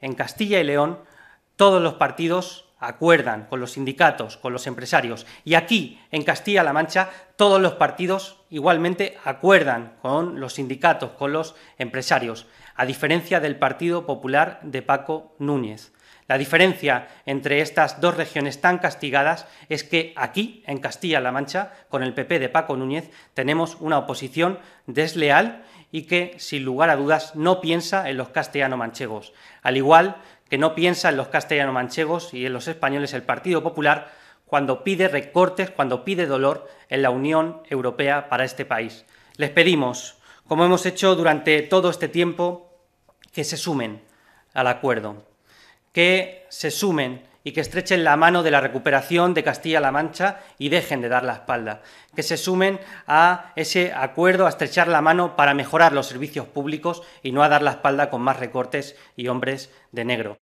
En Castilla y León, todos los partidos acuerdan con los sindicatos, con los empresarios. Y aquí, en Castilla-La Mancha, todos los partidos igualmente acuerdan con los sindicatos, con los empresarios, a diferencia del Partido Popular de Paco Núñez. La diferencia entre estas dos regiones tan castigadas es que aquí, en Castilla-La Mancha, con el PP de Paco Núñez, tenemos una oposición desleal y que, sin lugar a dudas, no piensa en los castellano-manchegos, al igual que no piensa en los castellano-manchegos y en los españoles el Partido Popular cuando pide recortes, cuando pide dolor en la Unión Europea para este país. Les pedimos, como hemos hecho durante todo este tiempo, que se sumen al acuerdo, que se sumen y que estrechen la mano de la recuperación de Castilla-La Mancha y dejen de dar la espalda, que se sumen a ese acuerdo, a estrechar la mano para mejorar los servicios públicos y no a dar la espalda con más recortes y hombres de negro.